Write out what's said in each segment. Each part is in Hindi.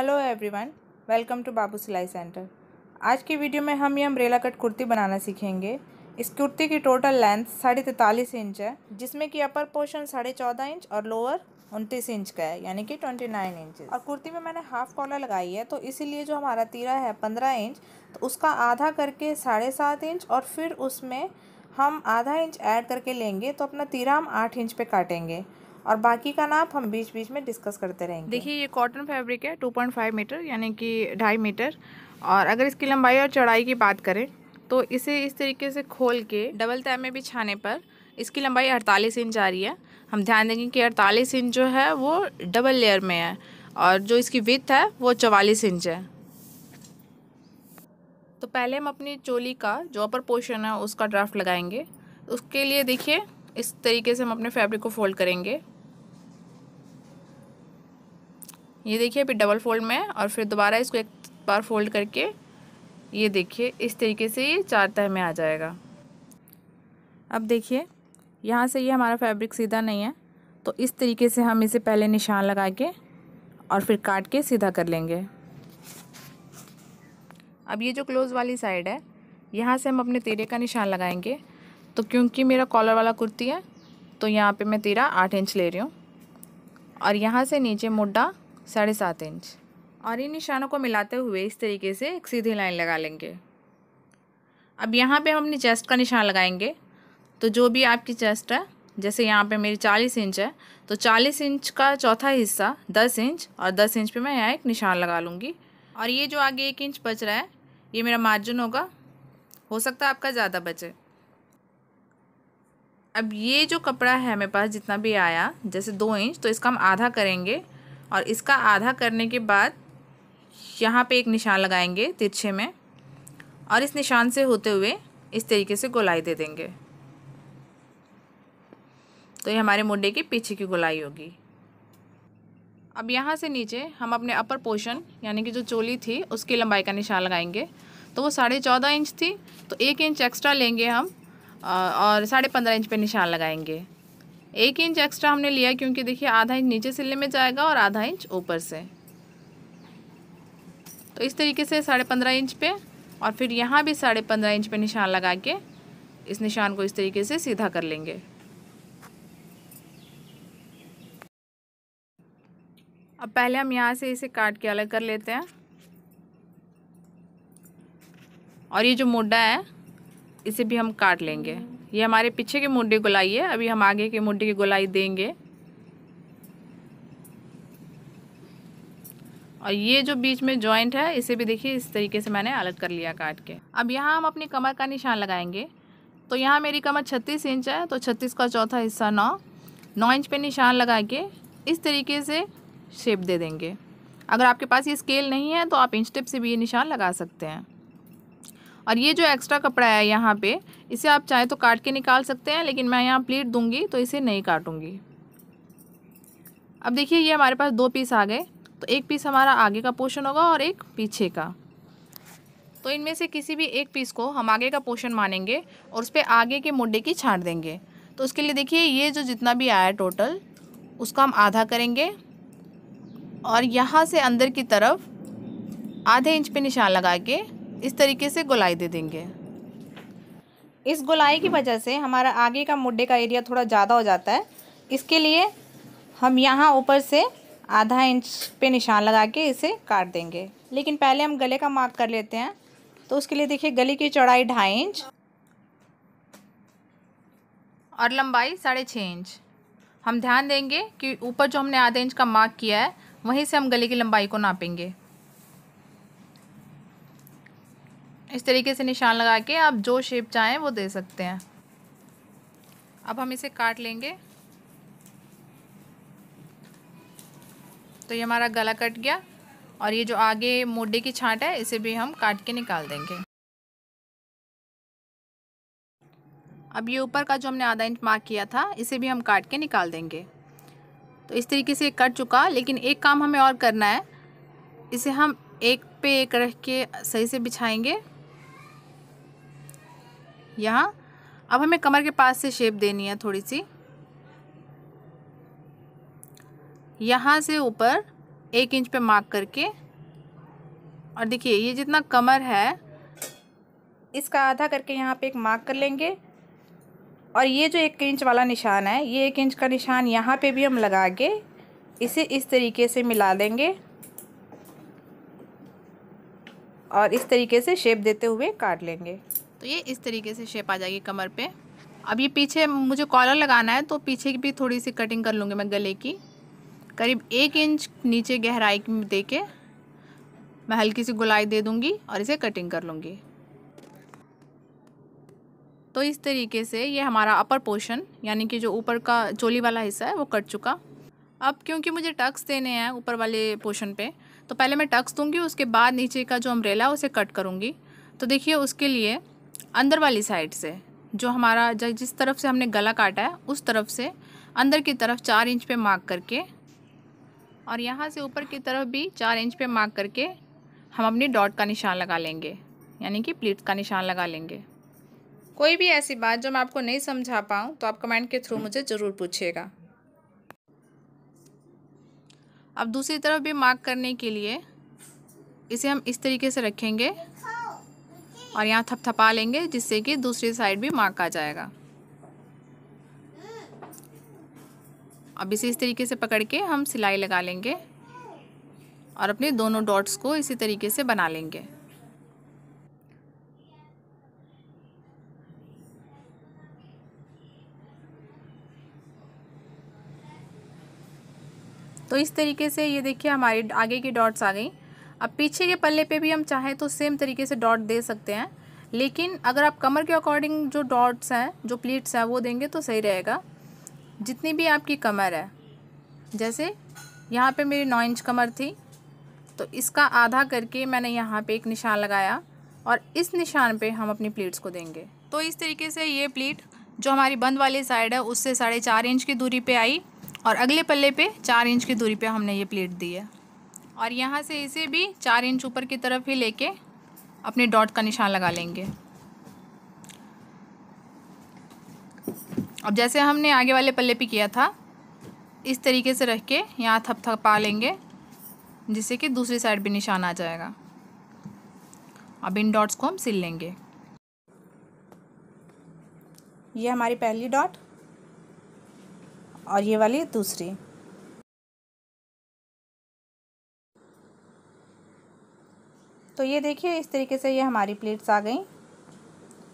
hello everyone welcome to Babu सिलाई सेंटर आज की वीडियो में हम ये अम्ब्रेला कट कुर्ती बनाना सीखेंगे इस कुर्ती की टोटल लेंथ साढ़े तैतालीस इंच है जिसमें कि अपर पोर्शन साढ़े चौदह इंच और लोअर उनतीस इंच का है यानी कि ट्वेंटी नाइन इंच और कुर्ती में मैंने हाफ कॉलर लगाई है तो इसीलिए जो हमारा तीरा है पंद्रह इंच तो उसका आधा करके साढ़े सात इंच और फिर उसमें हम आधा इंच ऐड करके लेंगे तो अपना तीरा हम आठ इंच पे काटेंगे और बाकी का नाप हम बीच बीच में डिस्कस करते रहेंगे देखिए ये कॉटन फैब्रिक है 2.5 मीटर यानी कि ढाई मीटर और अगर इसकी लंबाई और चौड़ाई की बात करें तो इसे इस तरीके से खोल के डबल तय में भी छाने पर इसकी लंबाई अड़तालीस इंच आ रही है हम ध्यान देंगे कि अड़तालीस इंच जो है वो डबल लेयर में है और जो इसकी विथ है वो चवालीस इंच है तो पहले हम अपनी चोली का जो अपर पोर्शन है उसका ड्राफ्ट लगाएंगे उसके लिए देखिए इस तरीके से हम अपने फैब्रिक को फोल्ड करेंगे ये देखिए अभी डबल फोल्ड में और फिर दोबारा इसको एक बार फोल्ड करके ये देखिए इस तरीके से ये चार तह में आ जाएगा अब देखिए यहाँ से ये हमारा फैब्रिक सीधा नहीं है तो इस तरीके से हम इसे पहले निशान लगा के और फिर काट के सीधा कर लेंगे अब ये जो क्लोज़ वाली साइड है यहाँ से हम अपने तेरे का निशान लगाएंगे तो क्योंकि मेरा कॉलर वाला कुर्ती है तो यहाँ पे मैं तेरा आठ इंच ले रही हूँ और यहाँ से नीचे मुड्ढा साढ़े सात इंच और इन निशानों को मिलाते हुए इस तरीके से एक सीधी लाइन लगा लेंगे अब यहाँ पे हम अपनी चेस्ट का निशान लगाएंगे तो जो भी आपकी चेस्ट है जैसे यहाँ पे मेरी चालीस इंच है तो चालीस इंच का चौथा हिस्सा दस इंच और दस इंच पे मैं यहाँ एक निशान लगा लूँगी और ये जो आगे एक इंच बच रहा है ये मेरा मार्जिन होगा हो सकता है आपका ज़्यादा बचे अब ये जो कपड़ा है मेरे पास जितना भी आया जैसे दो इंच तो इसका हम आधा करेंगे और इसका आधा करने के बाद यहाँ पे एक निशान लगाएंगे तिरछे में और इस निशान से होते हुए इस तरीके से गोलाई दे देंगे तो ये हमारे मुंडे के पीछे की गोलाई होगी अब यहाँ से नीचे हम अपने अपर पोर्शन यानी कि जो चोली थी उसकी लंबाई का निशान लगाएंगे तो वो साढ़े चौदह इंच थी तो एक इंच एक्स्ट्रा लेंगे हम और साढ़े पंद्रह इंच पे निशान लगाएंगे एक इंच एक्स्ट्रा हमने लिया क्योंकि देखिए आधा इंच नीचे सिलने में जाएगा और आधा इंच ऊपर से तो इस तरीके से साढ़े पंद्रह इंच पे और फिर यहाँ भी साढ़े पंद्रह इंच पे निशान लगा के इस निशान को इस तरीके से सीधा कर लेंगे अब पहले हम यहाँ से इसे काट के अलग कर लेते हैं और ये जो मुड्डा है इसे भी हम काट लेंगे ये हमारे पीछे के मुंडे गुलाई है अभी हम आगे के मुंडे की गुलाई देंगे और ये जो बीच में जॉइंट है इसे भी देखिए इस तरीके से मैंने अलग कर लिया काट के अब यहाँ हम अपनी कमर का निशान लगाएंगे तो यहाँ मेरी कमर 36 इंच है तो 36 का चौथा हिस्सा 9 9 इंच पे निशान लगा के इस तरीके से शेप दे देंगे अगर आपके पास ये स्केल नहीं है तो आप इंच टिप से भी ये निशान लगा सकते हैं और ये जो एक्स्ट्रा कपड़ा है यहाँ पे इसे आप चाहे तो काट के निकाल सकते हैं लेकिन मैं यहाँ प्लीट दूंगी तो इसे नहीं काटूंगी अब देखिए ये हमारे पास दो पीस आ गए तो एक पीस हमारा आगे का पोर्शन होगा और एक पीछे का तो इनमें से किसी भी एक पीस को हम आगे का पोर्शन मानेंगे और उस पर आगे के मुड्डे की छाँट देंगे तो उसके लिए देखिए ये जो जितना भी आया टोटल उसका हम आधा करेंगे और यहाँ से अंदर की तरफ आधे इंच पे निशान लगा के इस तरीके से गोलाई दे देंगे इस गोलाई की वजह से हमारा आगे का मुड्डे का एरिया थोड़ा ज़्यादा हो जाता है इसके लिए हम यहाँ ऊपर से आधा इंच पे निशान लगा के इसे काट देंगे लेकिन पहले हम गले का मार्क कर लेते हैं तो उसके लिए देखिए गले की चौड़ाई ढाई इंच और लंबाई साढ़े छः इंच हम ध्यान देंगे कि ऊपर जो हमने आधा इंच का मार्क किया है वहीं से हम गले की लंबाई को नापेंगे इस तरीके से निशान लगा के आप जो शेप चाहें वो दे सकते हैं अब हम इसे काट लेंगे तो ये हमारा गला कट गया और ये जो आगे मोडे की छांट है इसे भी हम काट के निकाल देंगे अब ये ऊपर का जो हमने आधा इंच मार्क किया था इसे भी हम काट के निकाल देंगे तो इस तरीके से कट चुका लेकिन एक काम हमें और करना है इसे हम एक पे एक रख के सही से बिछाएंगे यहाँ अब हमें कमर के पास से शेप देनी है थोड़ी सी यहाँ से ऊपर एक इंच पे मार्क करके और देखिए ये जितना कमर है इसका आधा करके यहाँ पे एक मार्क कर लेंगे और ये जो एक इंच वाला निशान है ये एक इंच का निशान यहाँ पे भी हम लगा के इसे इस तरीके से मिला देंगे और इस तरीके से शेप देते हुए काट लेंगे तो ये इस तरीके से शेप आ जाएगी कमर पे अब ये पीछे मुझे कॉलर लगाना है तो पीछे की भी थोड़ी सी कटिंग कर लूँगी मैं गले की करीब एक इंच नीचे गहराई दे के मैं हल्की सी गुलाई दे दूँगी और इसे कटिंग कर लूँगी तो इस तरीके से ये हमारा अपर पोर्शन यानी कि जो ऊपर का चोली वाला हिस्सा है वो कट चुका अब क्योंकि मुझे टक्स देने हैं ऊपर वाले पोर्शन पे तो पहले मैं टक्स दूंगी उसके बाद नीचे का जो अम्ब्रेला है उसे कट करूँगी तो देखिए उसके लिए अंदर वाली साइड से जो हमारा जिस तरफ से हमने गला काटा है उस तरफ से अंदर की तरफ चार इंच पे मार्क करके और यहाँ से ऊपर की तरफ भी चार इंच पे मार्क करके हम अपनी डॉट का निशान लगा लेंगे यानी कि प्लीट का निशान लगा लेंगे कोई भी ऐसी बात जो मैं आपको नहीं समझा पाऊँ तो आप कमेंट के थ्रू मुझे ज़रूर पूछिएगा अब दूसरी तरफ भी मार्क करने के लिए इसे हम इस तरीके से रखेंगे और यहाँ थपथपा लेंगे जिससे कि दूसरी साइड भी मार्क आ जाएगा अब इसे इस तरीके से पकड़ के हम सिलाई लगा लेंगे और अपने दोनों डॉट्स को इसी तरीके से बना लेंगे तो इस तरीके से ये देखिए हमारी आगे की डॉट्स आ गई अब पीछे के पल्ले पे भी हम चाहें तो सेम तरीके से डॉट दे सकते हैं लेकिन अगर आप कमर के अकॉर्डिंग जो डॉट्स हैं जो प्लीट्स हैं वो देंगे तो सही रहेगा जितनी भी आपकी कमर है जैसे यहाँ पे मेरी नौ इंच कमर थी तो इसका आधा करके मैंने यहाँ पे एक निशान लगाया और इस निशान पे हम अपनी प्लीट्स को देंगे तो इस तरीके से ये प्लीट जो हमारी बंद वाली साइड है उससे साढ़े चार इंच की दूरी पे आई और अगले पल्ले पे चार इंच की दूरी पे हमने ये प्लीट दी है और यहाँ से इसे भी चार इंच ऊपर की तरफ ही लेके अपने डॉट का निशान लगा लेंगे अब जैसे हमने आगे वाले पल्ले पे किया था इस तरीके से रख के यहाँ थप पा लेंगे जिससे कि दूसरी साइड भी निशान आ जाएगा अब इन डॉट्स को हम सिल लेंगे ये हमारी पहली डॉट और ये वाली दूसरी तो ये देखिए इस तरीके से ये हमारी प्लेट्स आ गई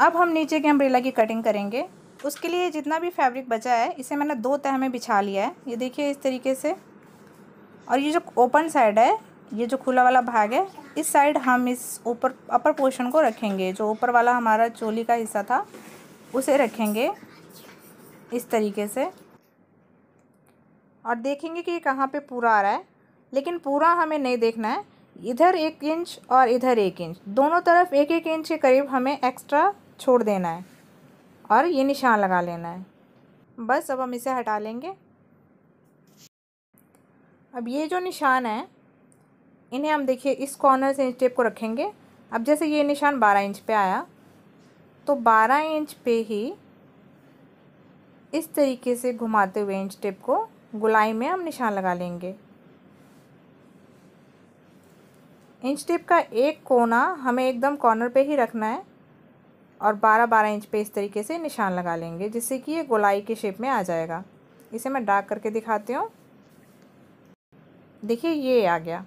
अब हम नीचे के अम्ब्रेला की कटिंग करेंगे उसके लिए जितना भी फैब्रिक बचा है इसे मैंने दो तह में बिछा लिया है ये देखिए इस तरीके से और ये जो ओपन साइड है ये जो खुला वाला भाग है इस साइड हम इस ऊपर अपर पोर्शन को रखेंगे जो ऊपर वाला हमारा चोली का हिस्सा था उसे रखेंगे इस तरीके से और देखेंगे कि ये कहाँ पर पूरा आ रहा है लेकिन पूरा हमें नहीं देखना है इधर एक इंच और इधर एक इंच दोनों तरफ एक एक इंच के करीब हमें एक्स्ट्रा छोड़ देना है और ये निशान लगा लेना है बस अब हम इसे हटा लेंगे अब ये जो निशान है इन्हें हम देखिए इस कॉर्नर से इंच टेप को रखेंगे अब जैसे ये निशान बारह इंच पे आया तो बारह इंच पे ही इस तरीके से घुमाते हुए इंच टेप को गुलाई में हम निशान लगा लेंगे इंच टिप का एक कोना हमें एकदम कॉर्नर पे ही रखना है और बारह बारह इंच पे इस तरीके से निशान लगा लेंगे जिससे कि ये गोलाई के शेप में आ जाएगा इसे मैं डार्क करके दिखाती हूँ देखिए ये आ गया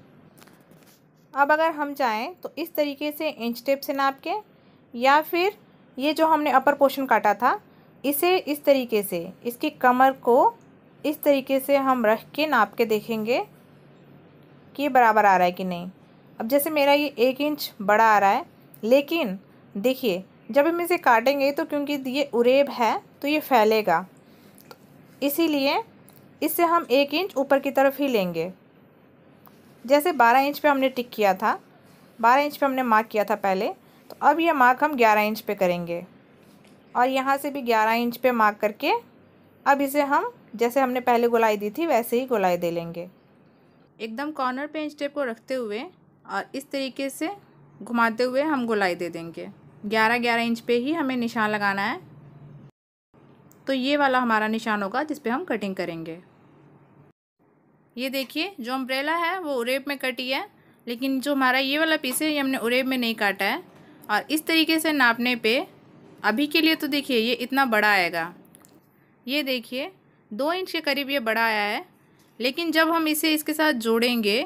अब अगर हम चाहें तो इस तरीके से इंच टेप से नाप के या फिर ये जो हमने अपर पोर्शन काटा था इसे इस तरीके से इसकी कमर को इस तरीके से हम रख के नाप के देखेंगे कि बराबर आ रहा है कि नहीं अब जैसे मेरा ये एक इंच बड़ा आ रहा है लेकिन देखिए जब हम इसे काटेंगे तो क्योंकि ये उरेब है तो ये फैलेगा तो इसीलिए इससे हम एक इंच ऊपर की तरफ ही लेंगे जैसे बारह इंच पे हमने टिक किया था बारह इंच पे हमने मार्क किया था पहले तो अब ये मार्क हम ग्यारह इंच पे करेंगे और यहाँ से भी ग्यारह इंच पे मार्क करके अब इसे हम जैसे हमने पहले गुलाई दी थी वैसे ही गुलाई दे लेंगे एकदम कॉर्नर पे इंच टेप को रखते हुए और इस तरीके से घुमाते हुए हम गोलाई दे देंगे ग्यारह ग्यारह इंच पे ही हमें निशान लगाना है तो ये वाला हमारा निशान होगा जिस पे हम कटिंग करेंगे ये देखिए जो अम्ब्रेला है वो उरेब में कटी है लेकिन जो हमारा ये वाला पीस है ये हमने उरेब में नहीं काटा है और इस तरीके से नापने पे अभी के लिए तो देखिए ये इतना बड़ा आएगा ये देखिए दो इंच के करीब ये बड़ा आया है लेकिन जब हम इसे इसके साथ जोड़ेंगे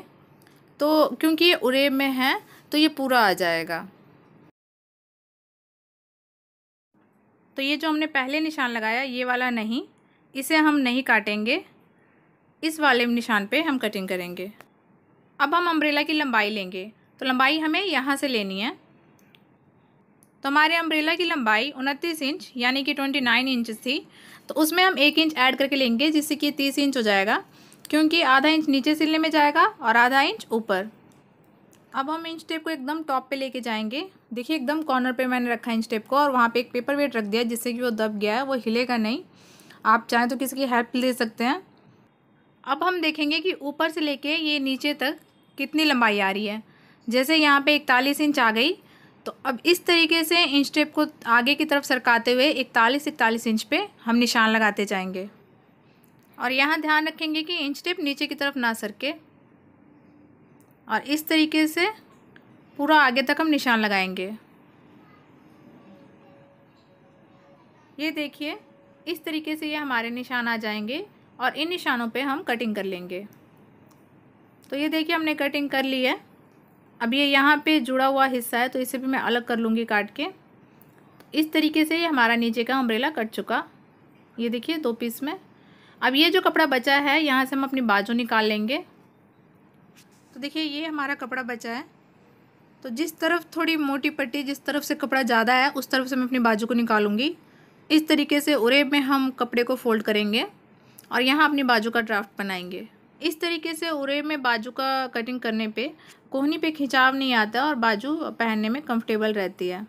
तो क्योंकि ये उरेब में है तो ये पूरा आ जाएगा तो ये जो हमने पहले निशान लगाया ये वाला नहीं इसे हम नहीं काटेंगे इस वाले निशान पे हम कटिंग करेंगे अब हम अम्ब्रेला की लंबाई लेंगे तो लंबाई हमें यहाँ से लेनी है तो हमारे अम्ब्रेला की लंबाई उनतीस इंच यानी कि ट्वेंटी नाइन इंच थी तो उसमें हम एक इंच ऐड करके लेंगे जिससे कि तीस इंच हो जाएगा क्योंकि आधा इंच नीचे सिलने में जाएगा और आधा इंच ऊपर अब हम इंच टेप को एकदम टॉप पे लेके जाएंगे देखिए एकदम कॉर्नर पे मैंने रखा इंच टेप को और वहाँ पे एक पेपर वेट रख दिया जिससे कि वो दब गया है वो हिलेगा नहीं आप चाहें तो किसी की हेल्प ले सकते हैं अब हम देखेंगे कि ऊपर से लेके ये नीचे तक कितनी लंबाई आ रही है जैसे यहाँ पर इकतालीस इंच आ गई तो अब इस तरीके से इंच टेप को आगे की तरफ सरकाते हुए इकतालीस इकतालीस इंच पर हम निशान लगाते जाएंगे और यहाँ ध्यान रखेंगे कि इंच टिप नीचे की तरफ ना सरके और इस तरीके से पूरा आगे तक हम निशान लगाएंगे ये देखिए इस तरीके से ये हमारे निशान आ जाएंगे और इन निशानों पे हम कटिंग कर लेंगे तो ये देखिए हमने कटिंग कर ली है अब ये यहाँ पे जुड़ा हुआ हिस्सा है तो इसे भी मैं अलग कर लूँगी काट के इस तरीके से ये हमारा नीचे का अम्ब्रेला कट चुका ये देखिए दो पीस में अब ये जो कपड़ा बचा है यहाँ से हम अपनी बाजू निकाल लेंगे तो देखिए ये हमारा कपड़ा बचा है तो जिस तरफ थोड़ी मोटी पट्टी जिस तरफ से कपड़ा ज़्यादा है उस तरफ से मैं अपनी बाजू को निकालूंगी इस तरीके से उरेब में हम कपड़े को फोल्ड करेंगे और यहाँ अपनी बाजू का ड्राफ्ट बनाएंगे इस तरीके से उरेब में बाजू का कटिंग करने पे कोहनी पे खिंचाव नहीं आता और बाजू पहनने में कंफर्टेबल रहती है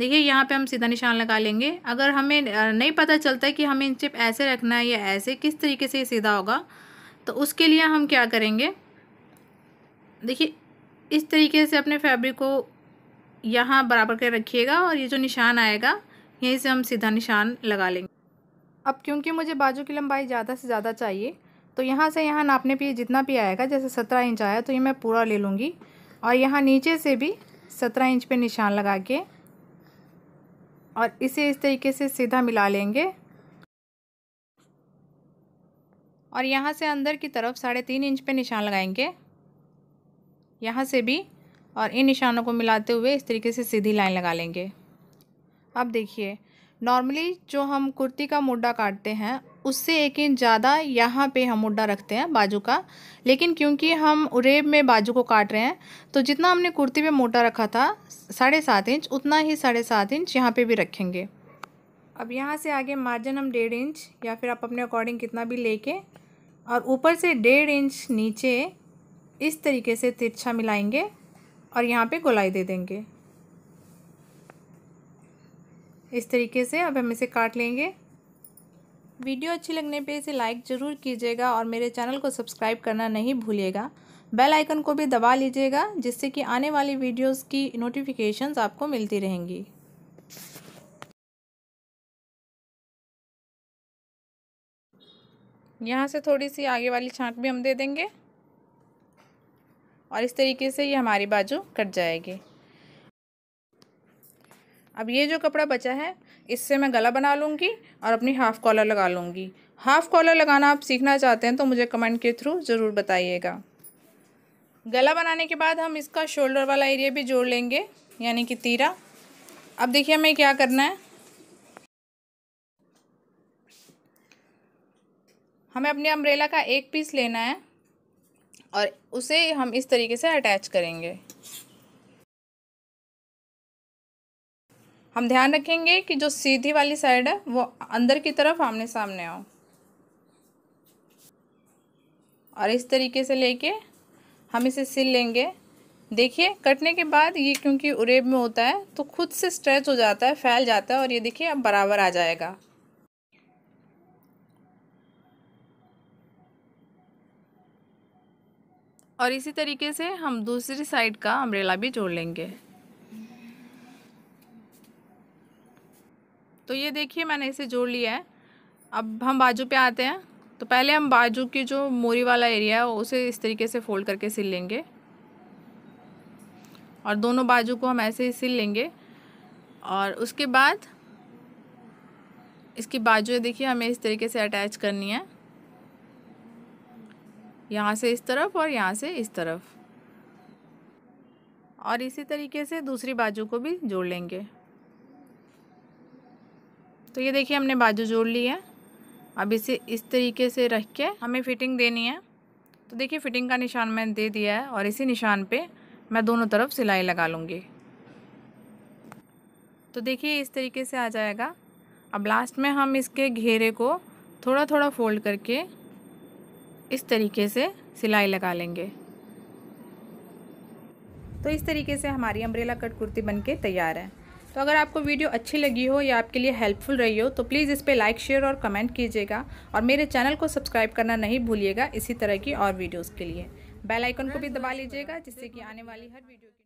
देखिए यहाँ पे हम सीधा निशान लगा लेंगे अगर हमें नहीं पता चलता कि हमें स्टेप ऐसे रखना है या ऐसे किस तरीके से ये सीधा होगा तो उसके लिए हम क्या करेंगे देखिए इस तरीके से अपने फैब्रिक को यहाँ बराबर कर रखिएगा और ये जो निशान आएगा यहीं से हम सीधा निशान लगा लेंगे अब क्योंकि मुझे बाजू की लंबाई ज़्यादा से ज़्यादा चाहिए तो यहाँ से यहाँ नापने पर जितना भी आएगा जैसे सत्रह इंच आया तो ये मैं पूरा ले लूँगी और यहाँ नीचे से भी सत्रह इंच पे निशान लगा के और इसे इस तरीके से सीधा मिला लेंगे और यहाँ से अंदर की तरफ साढ़े तीन इंच पे निशान लगाएंगे यहाँ से भी और इन निशानों को मिलाते हुए इस तरीके से सीधी लाइन लगा लेंगे अब देखिए नॉर्मली जो हम कुर्ती का मुड्डा काटते हैं उससे एक इंच ज़्यादा यहाँ पे हम मुड्डा रखते हैं बाजू का लेकिन क्योंकि हम उरेब में बाजू को काट रहे हैं तो जितना हमने कुर्ती पे मोटा रखा था साढ़े सात इंच उतना ही साढ़े सात इंच यहाँ पे भी रखेंगे अब यहाँ से आगे मार्जिन हम डेढ़ इंच या फिर आप अपने अकॉर्डिंग कितना भी ले और ऊपर से डेढ़ इंच नीचे इस तरीके से तिरछा मिलाएंगे और यहाँ पर गोलाई दे देंगे इस तरीके से अब हम इसे काट लेंगे वीडियो अच्छी लगने पे इसे लाइक ज़रूर कीजिएगा और मेरे चैनल को सब्सक्राइब करना नहीं भूलिएगा बेल आइकन को भी दबा लीजिएगा जिससे कि आने वाली वीडियोस की नोटिफिकेशंस आपको मिलती रहेंगी यहाँ से थोड़ी सी आगे वाली छांट भी हम दे देंगे और इस तरीके से ये हमारी बाजू कट जाएगी अब ये जो कपड़ा बचा है इससे मैं गला बना लूँगी और अपनी हाफ़ कॉलर लगा लूँगी हाफ़ कॉलर लगाना आप सीखना चाहते हैं तो मुझे कमेंट के थ्रू ज़रूर बताइएगा गला बनाने के बाद हम इसका शोल्डर वाला एरिया भी जोड़ लेंगे यानी कि तीरा अब देखिए हमें क्या करना है हमें अपने अम्ब्रेला का एक पीस लेना है और उसे हम इस तरीके से अटैच करेंगे हम ध्यान रखेंगे कि जो सीधी वाली साइड है वो अंदर की तरफ आमने सामने आओ और इस तरीके से लेके हम इसे सिल लेंगे देखिए कटने के बाद ये क्योंकि उरेब में होता है तो खुद से स्ट्रेच हो जाता है फैल जाता है और ये देखिए अब बराबर आ जाएगा और इसी तरीके से हम दूसरी साइड का अम्ब्रेला भी जोड़ लेंगे तो ये देखिए मैंने इसे जोड़ लिया है अब हम बाजू पे आते हैं तो पहले हम बाजू की जो मोरी वाला एरिया है उसे इस तरीके से फोल्ड करके सिल लेंगे और दोनों बाजू को हम ऐसे ही सिल लेंगे और उसके बाद इसकी बाजू देखिए हमें इस तरीके से अटैच करनी है यहाँ से इस तरफ और यहाँ से इस तरफ और इसी तरीके से दूसरी बाजू को भी जोड़ लेंगे तो ये देखिए हमने बाजू जोड़ ली है अब इसे इस तरीके से रख के हमें फ़िटिंग देनी है तो देखिए फ़िटिंग का निशान मैंने दे दिया है और इसी निशान पे मैं दोनों तरफ सिलाई लगा लूँगी तो देखिए इस तरीके से आ जाएगा अब लास्ट में हम इसके घेरे को थोड़ा थोड़ा फोल्ड करके इस तरीके से सिलाई लगा लेंगे तो इस तरीके से हमारी अम्ब्रेला कट कुर्ती बनके तैयार है तो अगर आपको वीडियो अच्छी लगी हो या आपके लिए हेल्पफुल रही हो तो प्लीज़ इस पर लाइक शेयर और कमेंट कीजिएगा और मेरे चैनल को सब्सक्राइब करना नहीं भूलिएगा इसी तरह की और वीडियोज़ के लिए बेलाइकन को भी दबा लीजिएगा जिससे कि आने वाली हर वीडियो